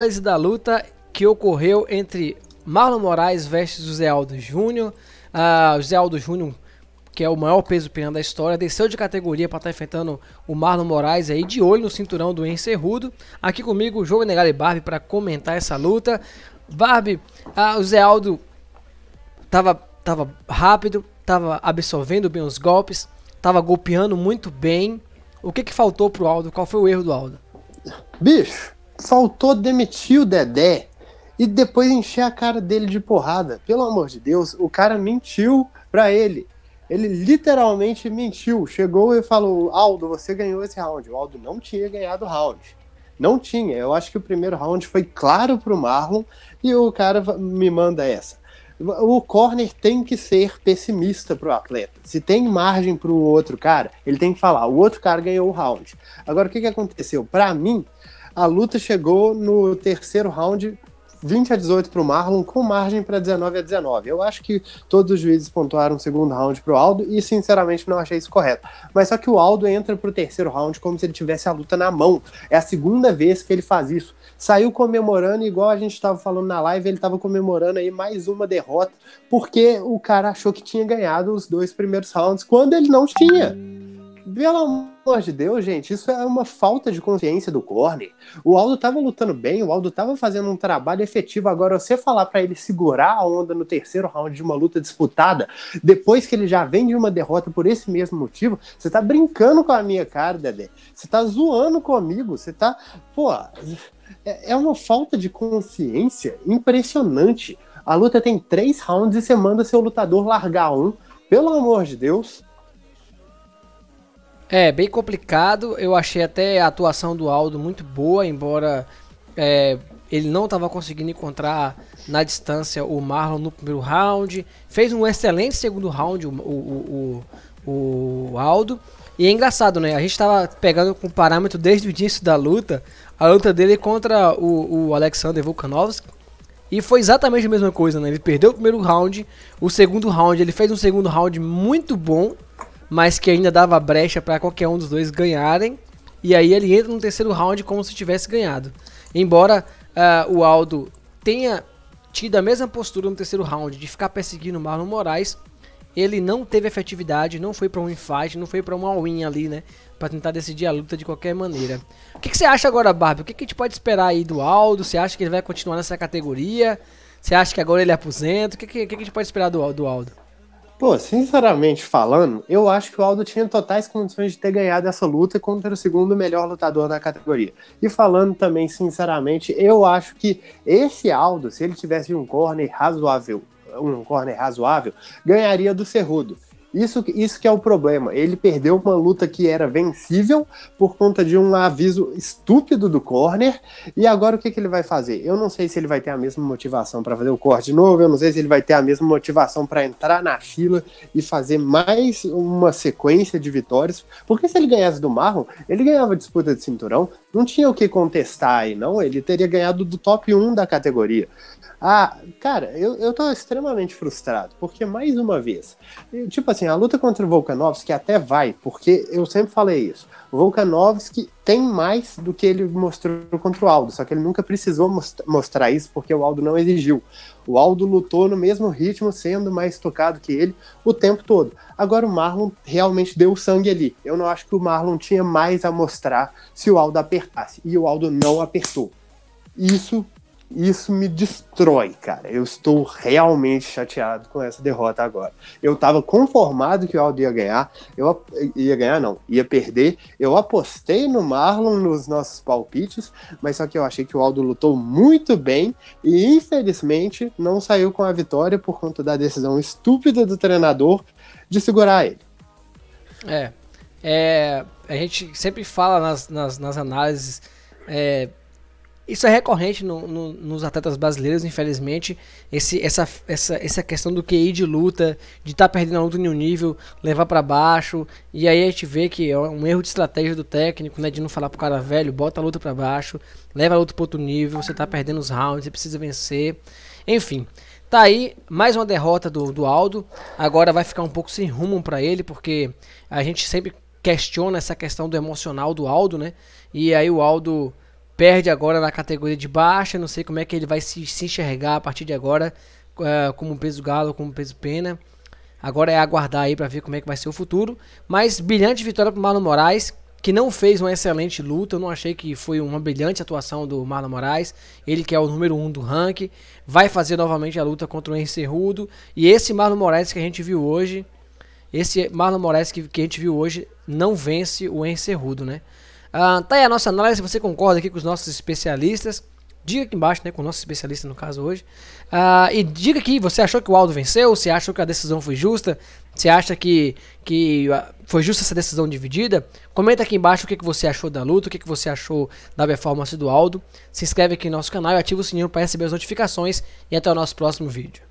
análise da luta que ocorreu entre Marlon Moraes versus José Aldo Júnior. Ah, José Aldo Júnior, que é o maior peso pena da história, desceu de categoria para estar tá enfrentando o Marlon Moraes aí de olho no cinturão do Encerrudo. Aqui comigo, João Negali Barbie, para comentar essa luta. Barbie, ah, o José Aldo tava, tava rápido, tava absorvendo bem os golpes, tava golpeando muito bem. O que, que faltou pro Aldo? Qual foi o erro do Aldo? Bicho, faltou demitir o Dedé e depois encher a cara dele de porrada. Pelo amor de Deus, o cara mentiu para ele. Ele literalmente mentiu. Chegou e falou: Aldo, você ganhou esse round. O Aldo não tinha ganhado o round. Não tinha. Eu acho que o primeiro round foi claro pro Marlon e o cara me manda essa. O corner tem que ser pessimista pro atleta. Se tem margem pro outro cara, ele tem que falar: o outro cara ganhou o round. Agora, o que, que aconteceu? Para mim, a luta chegou no terceiro round 20 a 18 para o Marlon, com margem para 19 a 19. Eu acho que todos os juízes pontuaram o segundo round para o Aldo e, sinceramente, não achei isso correto. Mas só que o Aldo entra para o terceiro round como se ele tivesse a luta na mão. É a segunda vez que ele faz isso. Saiu comemorando, igual a gente estava falando na live, ele estava comemorando aí mais uma derrota, porque o cara achou que tinha ganhado os dois primeiros rounds quando ele não tinha. Pelo amor de Deus, gente, isso é uma falta de consciência do corner. O Aldo tava lutando bem, o Aldo tava fazendo um trabalho efetivo. Agora, você falar para ele segurar a onda no terceiro round de uma luta disputada, depois que ele já vem de uma derrota por esse mesmo motivo, você tá brincando com a minha cara, Dedé. Você tá zoando comigo, você tá. Pô, é, é uma falta de consciência impressionante. A luta tem três rounds e você manda seu lutador largar um. Pelo amor de Deus. É, bem complicado. Eu achei até a atuação do Aldo muito boa, embora é, ele não estava conseguindo encontrar na distância o Marlon no primeiro round. Fez um excelente segundo round o, o, o, o Aldo. E é engraçado, né? A gente estava pegando com parâmetro desde o início da luta, a luta dele contra o, o Alexander Volkanovski. E foi exatamente a mesma coisa, né? Ele perdeu o primeiro round, o segundo round, ele fez um segundo round muito bom, mas que ainda dava brecha para qualquer um dos dois ganharem. E aí ele entra no terceiro round como se tivesse ganhado. Embora uh, o Aldo tenha tido a mesma postura no terceiro round de ficar perseguindo o Marlon Moraes, ele não teve efetividade, não foi para um infight, não foi para uma win ali, né? Para tentar decidir a luta de qualquer maneira. O que, que você acha agora, Barbie? O que, que a gente pode esperar aí do Aldo? Você acha que ele vai continuar nessa categoria? Você acha que agora ele é aposento? O que, que, que a gente pode esperar do, do Aldo? Pô, sinceramente falando, eu acho que o Aldo tinha totais condições de ter ganhado essa luta contra o segundo melhor lutador da categoria. E falando também sinceramente, eu acho que esse Aldo, se ele tivesse um corner razoável, um corner razoável, ganharia do Cerrudo. Isso, isso que é o problema. Ele perdeu uma luta que era vencível por conta de um aviso estúpido do corner. E agora o que, que ele vai fazer? Eu não sei se ele vai ter a mesma motivação para fazer o corte de novo. Eu não sei se ele vai ter a mesma motivação para entrar na fila e fazer mais uma sequência de vitórias. Porque se ele ganhasse do Marlon, ele ganhava disputa de cinturão. Não tinha o que contestar aí, não. Ele teria ganhado do top 1 da categoria. Ah, cara, eu, eu tô extremamente frustrado, porque mais uma vez, tipo assim assim, a luta contra o Volkanovski até vai, porque eu sempre falei isso. O Volkanovski tem mais do que ele mostrou contra o Aldo, só que ele nunca precisou most mostrar isso porque o Aldo não exigiu. O Aldo lutou no mesmo ritmo, sendo mais tocado que ele o tempo todo. Agora o Marlon realmente deu sangue ali. Eu não acho que o Marlon tinha mais a mostrar se o Aldo apertasse, e o Aldo não apertou. Isso isso me destrói, cara. Eu estou realmente chateado com essa derrota agora. Eu estava conformado que o Aldo ia ganhar. Eu ia ganhar, não, ia perder. Eu apostei no Marlon nos nossos palpites, mas só que eu achei que o Aldo lutou muito bem e infelizmente não saiu com a vitória por conta da decisão estúpida do treinador de segurar ele. É, é, a gente sempre fala nas, nas, nas análises é, isso é recorrente no, no, nos atletas brasileiros, infelizmente. Esse, essa, essa, essa questão do QI de luta, de estar tá perdendo a luta em um nível, levar para baixo. E aí a gente vê que é um erro de estratégia do técnico, né? De não falar pro cara, velho, bota a luta para baixo, leva a luta pro outro nível, você tá perdendo os rounds, você precisa vencer. Enfim. Tá aí mais uma derrota do, do Aldo. Agora vai ficar um pouco sem rumo para ele, porque a gente sempre questiona essa questão do emocional do Aldo, né? E aí o Aldo perde agora na categoria de baixa. Não sei como é que ele vai se, se enxergar a partir de agora, uh, como peso galo, como peso pena. Agora é aguardar aí para ver como é que vai ser o futuro. Mas brilhante vitória para Marlon Moraes, que não fez uma excelente luta. Eu não achei que foi uma brilhante atuação do Marlon Moraes. Ele que é o número 1 um do ranking. Vai fazer novamente a luta contra o Henrique Cerrudo. E esse Marlon Moraes que a gente viu hoje. Esse Marlon Moraes que, que a gente viu hoje não vence o Henrique Cerrudo, né? Ah, tá aí a nossa análise, você concorda aqui com os nossos especialistas. Diga aqui embaixo, né, com o nosso especialista no caso hoje. Ah, e diga aqui, você achou que o Aldo venceu? Você achou que a decisão foi justa? Você acha que, que foi justa essa decisão dividida? Comenta aqui embaixo o que, que você achou da luta, o que, que você achou da performance do Aldo. Se inscreve aqui no nosso canal e ativa o sininho para receber as notificações. E até o nosso próximo vídeo.